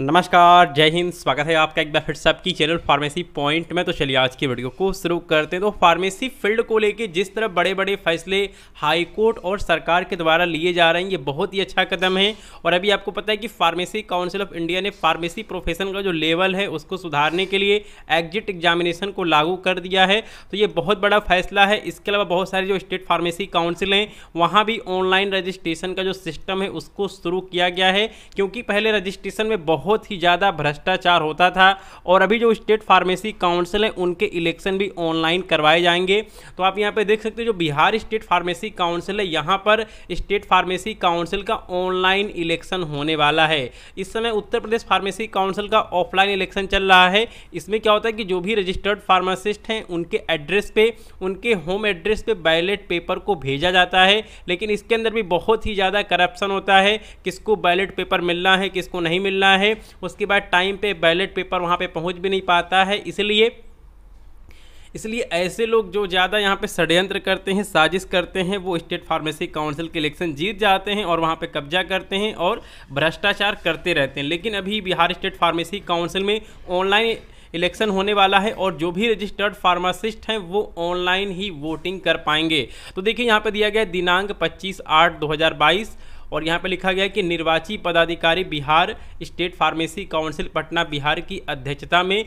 नमस्कार जय हिंद स्वागत है आपका एक बार फिर से आपकी चैनल फार्मेसी पॉइंट में तो चलिए आज की वीडियो को शुरू करते हैं तो फार्मेसी फील्ड को लेके जिस तरह बड़े बड़े फैसले हाई कोर्ट और सरकार के द्वारा लिए जा रहे हैं ये बहुत ही अच्छा कदम है और अभी आपको पता है कि फार्मेसी काउंसिल ऑफ इंडिया ने फार्मेसी प्रोफेशन का जो लेवल है उसको सुधारने के लिए एग्जिट एग्जामिनेशन को लागू कर दिया है तो ये बहुत बड़ा फैसला है इसके अलावा बहुत सारे जो स्टेट फार्मेसी काउंसिल हैं वहाँ भी ऑनलाइन रजिस्ट्रेशन का जो सिस्टम है उसको शुरू किया गया है क्योंकि पहले रजिस्ट्रेशन में बहुत बहुत ही ज़्यादा भ्रष्टाचार होता था और अभी जो स्टेट फार्मेसी काउंसिल है उनके इलेक्शन भी ऑनलाइन करवाए जाएंगे तो आप यहाँ पर देख सकते हो जो बिहार स्टेट फार्मेसी काउंसिल है यहाँ पर स्टेट फार्मेसी काउंसिल का ऑनलाइन इलेक्शन होने वाला है इस समय उत्तर प्रदेश फार्मेसी काउंसिल का ऑफलाइन इलेक्शन चल रहा है इसमें क्या होता है कि जो भी रजिस्टर्ड फार्मासिस्ट हैं उनके एड्रेस पे उनके होम एड्रेस पे बैलेट पेपर को भेजा जाता है लेकिन इसके अंदर भी बहुत ही ज़्यादा करप्शन होता है किसको बैलेट पेपर मिलना है किसको नहीं मिलना है उसके बाद टाइम पे बैलेट पेपर वहाँ पे पहुँच भी नहीं पाता है इसलिए इसलिए ऐसे लोग जो ज़्यादा यहाँ पे षड्यंत्र करते हैं साजिश करते हैं वो स्टेट फार्मेसी काउंसिल के इलेक्शन जीत जाते हैं और वहाँ पे कब्जा करते हैं और भ्रष्टाचार करते रहते हैं लेकिन अभी बिहार स्टेट फार्मेसी काउंसिल में ऑनलाइन इलेक्शन होने वाला है और जो भी रजिस्टर्ड फार्मासिस्ट हैं वो ऑनलाइन ही वोटिंग कर पाएंगे तो देखिए यहाँ पर दिया गया दिनांक पच्चीस आठ दो और यहाँ पे लिखा गया है कि निर्वाची पदाधिकारी Bihar state pharmacy council Patna Bihar की अध्यक्षता में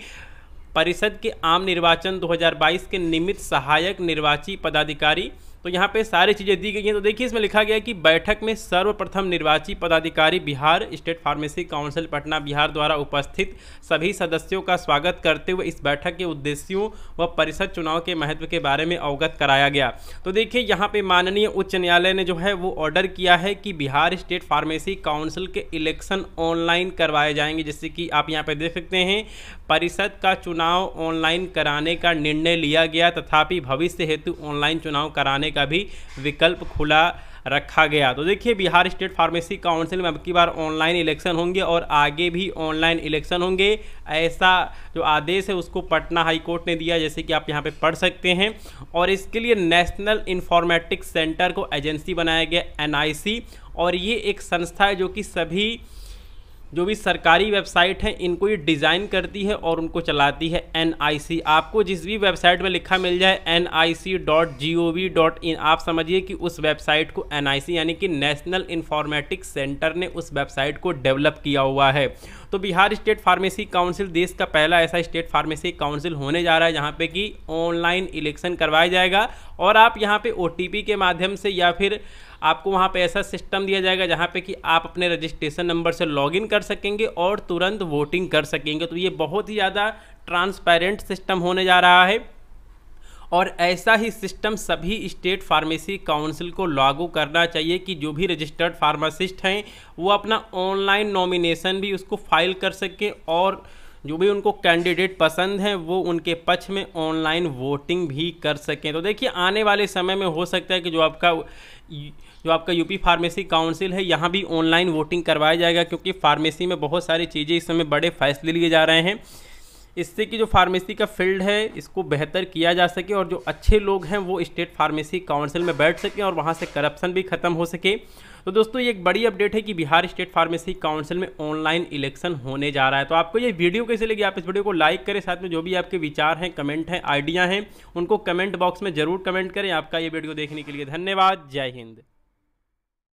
परिषद के आम निर्वाचन 2022 के निमित्त सहायक निर्वाची पदाधिकारी तो यहाँ पे सारी चीज़ें दी गई हैं तो देखिए इसमें लिखा गया कि बैठक में सर्वप्रथम निर्वाची पदाधिकारी Bihar state pharmacy council Patna Bihar द्वारा उपस्थित सभी सदस्यों का स्वागत करते हुए इस बैठक के उद्देश्यों व परिषद चुनाव के महत्व के बारे में अवगत कराया गया तो देखिए यहाँ पे माननीय उच्च न्यायालय ने जो है वो ऑर्डर किया है कि बिहार स्टेट फार्मेसी काउंसिल के इलेक्शन ऑनलाइन करवाए जाएंगे जैसे कि आप यहाँ पे देख सकते हैं परिषद का चुनाव ऑनलाइन कराने का निर्णय लिया गया तथापि भविष्य हेतु ऑनलाइन चुनाव कराने करने का भी विकल्प खुला रखा गया तो देखिए बिहार स्टेट फार्मेसी काउंसिल में अब की बार ऑनलाइन इलेक्शन होंगे और आगे भी ऑनलाइन इलेक्शन होंगे ऐसा जो आदेश है उसको पटना हाईकोर्ट ने दिया जैसे कि आप यहां पे पढ़ सकते हैं और इसके लिए नेशनल इन्फॉर्मेटिक्स सेंटर को एजेंसी बनाया गया एनआईसी और ये एक संस्था है जो कि सभी जो भी सरकारी वेबसाइट हैं इनको ये डिज़ाइन करती है और उनको चलाती है एन आपको जिस भी वेबसाइट में लिखा मिल जाए एन आई आप समझिए कि उस वेबसाइट को एन यानी कि नेशनल इन्फॉर्मेटिक्स सेंटर ने उस वेबसाइट को डेवलप किया हुआ है तो बिहार स्टेट फार्मेसी काउंसिल देश का पहला ऐसा स्टेट फार्मेसी काउंसिल होने जा रहा है जहाँ पे कि ऑनलाइन इलेक्शन करवाया जाएगा और आप यहाँ पे ओ के माध्यम से या फिर आपको वहाँ पे ऐसा सिस्टम दिया जाएगा जहाँ पे कि आप अपने रजिस्ट्रेशन नंबर से लॉगिन कर सकेंगे और तुरंत वोटिंग कर सकेंगे तो ये बहुत ही ज़्यादा ट्रांसपेरेंट सिस्टम होने जा रहा है और ऐसा ही सिस्टम सभी स्टेट फार्मेसी काउंसिल को लागू करना चाहिए कि जो भी रजिस्टर्ड फार्मासिस्ट हैं वो अपना ऑनलाइन नॉमिनेशन भी उसको फाइल कर सकें और जो भी उनको कैंडिडेट पसंद हैं वो उनके पक्ष में ऑनलाइन वोटिंग भी कर सकें तो देखिए आने वाले समय में हो सकता है कि जो आपका जो आपका यूपी फार्मेसी काउंसिल है यहाँ भी ऑनलाइन वोटिंग करवाया जाएगा क्योंकि फार्मेसी में बहुत सारी चीज़ें इस समय बड़े फैसले लिए जा रहे हैं इससे कि जो फार्मेसी का फील्ड है इसको बेहतर किया जा सके और जो अच्छे लोग हैं वो स्टेट फार्मेसी काउंसिल में बैठ सकें और वहाँ से करप्शन भी खत्म हो सके तो दोस्तों ये एक बड़ी अपडेट है कि बिहार स्टेट फार्मेसी काउंसिल में ऑनलाइन इलेक्शन होने जा रहा है तो आपको ये वीडियो कैसे लगी आप इस वीडियो को लाइक करें साथ में जो भी आपके विचार हैं कमेंट हैं आइडिया हैं उनको कमेंट बॉक्स में जरूर कमेंट करें आपका ये वीडियो देखने के लिए धन्यवाद जय हिंद